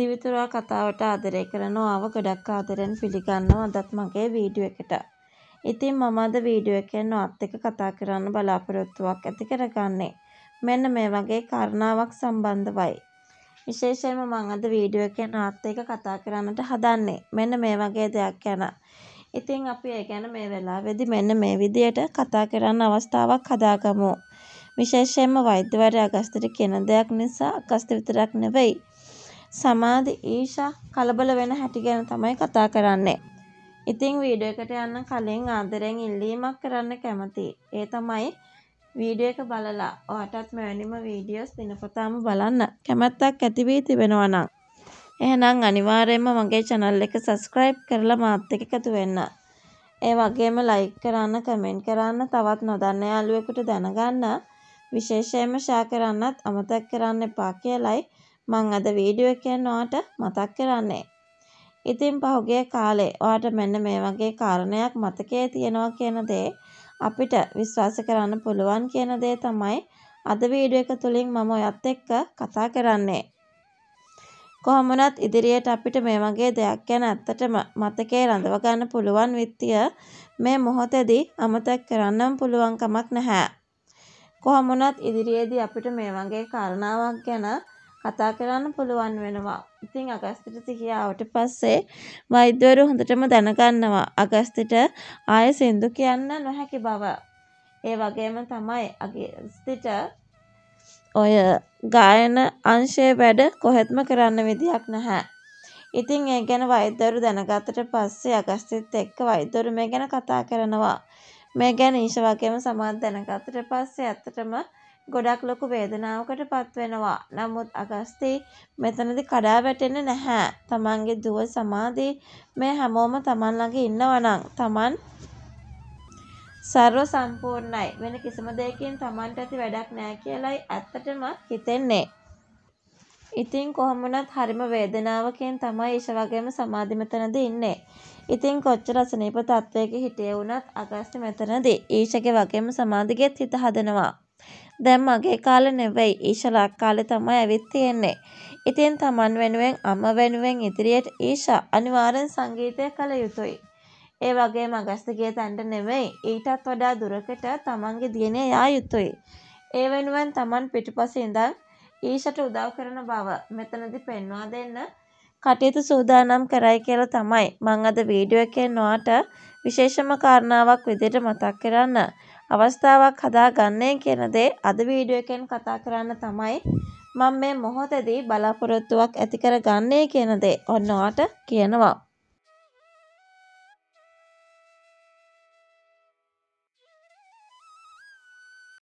දිවිතුරා කතාවට ආදරය කරන ඔයාව ගොඩක් ආදරෙන් පිළිගන්නවා අදත් මගේ වීඩියෝ එකට. ඉතින් මම අද වීඩියෝ එකෙන් ඔයත් එක්ක කතා කරන්න බලාපොරොත්තුවක් ඇති කරගන්නේ. මෙන්න මේ වගේ කාරණාවක් සම්බන්ධවයි. විශේෂයෙන්ම මම අද වීඩියෝ එකෙන් ඔයත් එක්ක කතා කරන්නට හදන්නේ. මෙන්න මේ වගේ දෙයක් ගැන. ඉතින් අපි ඒ ගැන මේ වෙලාවේදී මෙන්න මේ විදියට කතා කරන්න අවස්ථාවක් හදාගමු. විශේෂයෙන්ම වෛද්‍යවරයා අගස්තට කියන දෙයක් නිසා අගස්ත විතරක් නෙවෙයි සමාධි ඊර්ෂ්‍යා කලබල වෙන හැටි ගැන තමයි කතා කරන්නේ. ඉතින් වීඩියෝ එකට යන්න කලින් ආදරෙන් ඉල්ලීමක් කරන්න කැමතියි. ඒ තමයි වීඩියෝ එක බලලා ඔයාටත් මෙවැනිම වීඩියෝස් දිනපතාම බලන්න කැමැත්තක් ඇති වී තිබෙනවා නම් එහෙනම් අනිවාර්යයෙන්ම මගේ channel එක subscribe කරලා මාත් එක්ක එකතු වෙන්න. ඒ වගේම like කරන්න, comment කරන්න, තවත් නොදන්න යාළුවෙකුට දැනගන්න විශේෂයෙන්ම ෂෙයා කරන්නත් අමතක කරන්න එපා කියලයි මං අද වීඩියෝ එකෙන් ඔයාට මතක් කරන්නේ. ඉතින් පහුගිය කාලේ ඔයාට මෙන්න මේ වගේ කාරණයක් මතකයේ තියෙනවා කියන දේ අපිට විශ්වාස කරන්න පුළුවන් කියන දේ තමයි අද වීඩියෝ එක තුලින් මම ඔයත් එක්ක කතා කරන්නේ. කොහොම වුණත් ඉදිරියට අපිට මේ වගේ දෙයක් ගැන ඇත්තටම මතකේ රඳව ගන්න පුළුවන් විත්තිය මේ මොහොතේදී අමතක කරන්නම් පුළුවන් කමක් නැහැ. කොහොම වුණත් ඉදිරියේදී අපිට මේ වගේ කාරණාවක් ගැන කතා කරන්න පුළුවන් වෙනවා. ඉතින් අගස්තිට සිහියාවට පස්සේ වෛද්‍යවරු හොඳටම දැනගන්නවා අගස්තිට ආය සින්දු කියන්න නොහැකි බව. ඒ වගේම තමයි අගස්තිට ඔය ගායන අංශය වැඩ කොහෙත්ම කරන්න විදියක් නැහැ. ඉතින් ඒ ගැන වෛද්‍යවරු දැනගත්තට පස්සේ අගස්තිත් එක්ක වෛද්‍යවරු මේ ගැන කතා කරනවා. මේ ගැන ඊශ වගේම සමාජ දැනගත්තට පස්සේ ඇත්තටම ගොඩක් ලොකු වේදනාවකට පත්වෙනවා. නමුත් අගස්තේ මෙතනදි කඩා වැටෙන්න නැහැ. තමන්ගේ දුව සමාධී මේ හැමෝම තමන් ළඟ ඉන්නවනම් තමන් සර්ව සම්පූර්ණයි. වෙන කිසිම දෙයකින් තමන්ට ඇති වැඩක් නෑ කියලයි ඇත්තටම හිතෙන්නේ. ඉතින් කොහොම වුණත් හරිම වේදනාවකින් තමයි ඊශ වගේම සමාධිමතනදී ඉන්නේ. ඉතින් කොච්චර අසනීප තත්වයක හිටියේ වුණත් අගස්ත මෙතනදී ඊශගේ වගේම සමාධිගෙත් හිත හදනවා. දැන් මගේ කාලෙ නෙවෙයි ඊෂාලා කාලේ තමයි ඇවිත් තියෙන්නේ. ඉතින් Taman වෙනුවෙන් අම්මා වෙනුවෙන් ඉදිරියට ඊෂා අනිවාර්යෙන් සංගීතය කළ යුතුයි. ඒ වගේ මගස්ත ගිය තැනට නෙවෙයි ඊටත් වඩා දුරකට Tamanගේ දියණිය යා යුතුයි. ඒ වෙනුවෙන් Taman පිටුපසින් ඉඳන් ඊෂට උදව් කරන බව මෙතනදි පෙන්වා දෙන්න කටයුතු සූදානම් කරයි කියලා තමයි මං අද වීඩියෝ එකෙන් ඔයාට විශේෂම කාරණාවක් විදිහට මතක් කරන්න. අවස්ථාවක් හදාගන්නේ කියන දේ අද වීඩියෝ එකෙන් කතා කරන්න තමයි මම මේ මොහොතේදී බලාපොරොත්තුවක් ඇති කරගන්නේ කියන දේ ඔන්නවට කියනවා.